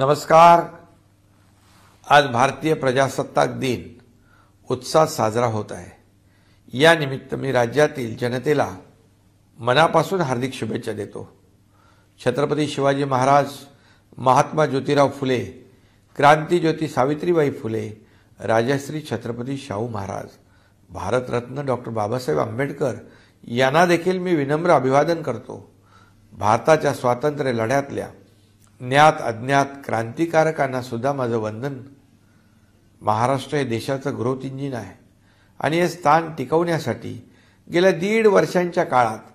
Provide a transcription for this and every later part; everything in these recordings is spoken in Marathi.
नमस्कार आज भारतीय प्रजासत्ताक दिन उत्साहात साजरा होत आहे या निमित्त मी राज्यातील जनतेला मनापासून हार्दिक शुभेच्छा देतो छत्रपती शिवाजी महाराज महात्मा ज्योतिराव फुले क्रांतीज्योती सावित्रीबाई फुले राजश्री छत्रपती शाहू महाराज भारतरत्न डॉक्टर बाबासाहेब आंबेडकर यांना देखील मी विनम्र अभिवादन करतो भारताच्या स्वातंत्र्य लढ्यातल्या ज्ञात अज्ञात क्रांतिकारकांना सुद्धा माझं वंदन महाराष्ट्र हे देशाचं ग्रोथ इंजिन आहे आणि हे स्थान टिकवण्यासाठी गेल्या दीड वर्षांच्या काळात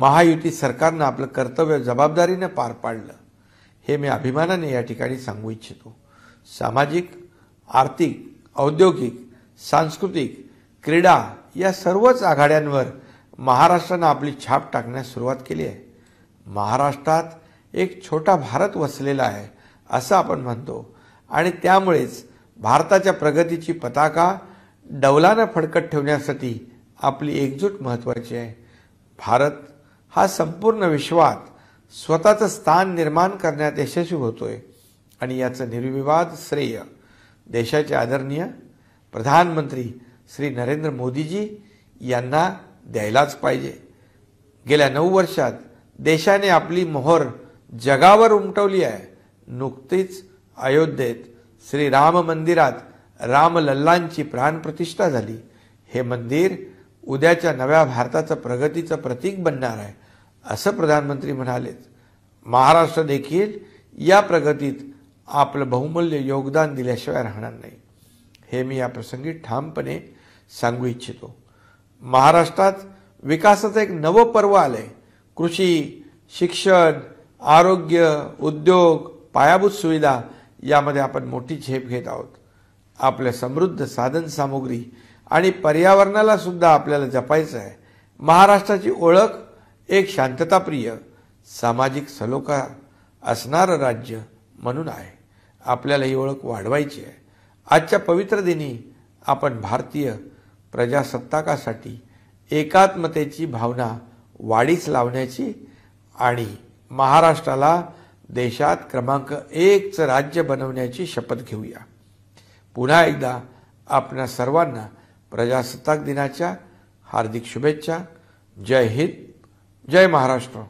महायुती सरकारनं आपलं कर्तव्य जबाबदारीनं पार पाडलं हे मी अभिमानाने या ठिकाणी सांगू इच्छितो सामाजिक आर्थिक औद्योगिक सांस्कृतिक क्रीडा या सर्वच आघाड्यांवर महाराष्ट्रानं आपली छाप टाकण्यास सुरुवात केली आहे महाराष्ट्रात एक छोटा भारत वसलेला आहे असं आपण म्हणतो आणि त्यामुळेच भारताच्या प्रगतीची पताका डौलानं फडकत ठेवण्यासाठी आपली एकजूट महत्त्वाची आहे भारत हा संपूर्ण विश्वात स्वतःचं स्थान निर्माण करण्यात यशस्वी होतोय आणि याचं निर्विवाद श्रेय देशाचे आदरणीय प्रधानमंत्री श्री नरेंद्र मोदीजी यांना द्यायलाच पाहिजे गेल्या नऊ वर्षात देशाने आपली मोहर जगावर उमटवली आहे नुकतीच अयोध्येत राम मंदिरात रामलल्लांची प्राणप्रतिष्ठा झाली हे मंदिर उद्याच्या नव्या भारताचं प्रगतीचं प्रतीक बनणार आहे असं प्रधानमंत्री म्हणाले महाराष्ट्र देखील या प्रगतीत आपलं बहुमूल्य योगदान दिल्याशिवाय राहणार नाही हे मी या प्रसंगी ठामपणे सांगू इच्छितो महाराष्ट्रात विकासाचं एक नवं पर्व आलं आहे कृषी शिक्षण आरोग्य उद्योग पायाभूत सुविधा यामध्ये आपण मोठी झेप घेत आहोत आपल्या समृद्ध साधन सामुग्री आणि पर्यावरणाला सुद्धा आपल्याला जपायचं आहे महाराष्ट्राची ओळख एक शांतताप्रिय सामाजिक सलोखा असणारं राज्य म्हणून आहे आपल्याला ही ओळख वाढवायची आहे आजच्या पवित्र दिनी आपण भारतीय प्रजासत्ताकासाठी एकात्मतेची भावना वाढीस लावण्याची आणि महाराष्ट्राला देशात क्रमांक एकचं राज्य बनवण्याची शपथ घेऊया पुन्हा एकदा आपल्या सर्वांना प्रजासत्ताक दिनाच्या हार्दिक शुभेच्छा जय हिंद जय महाराष्ट्र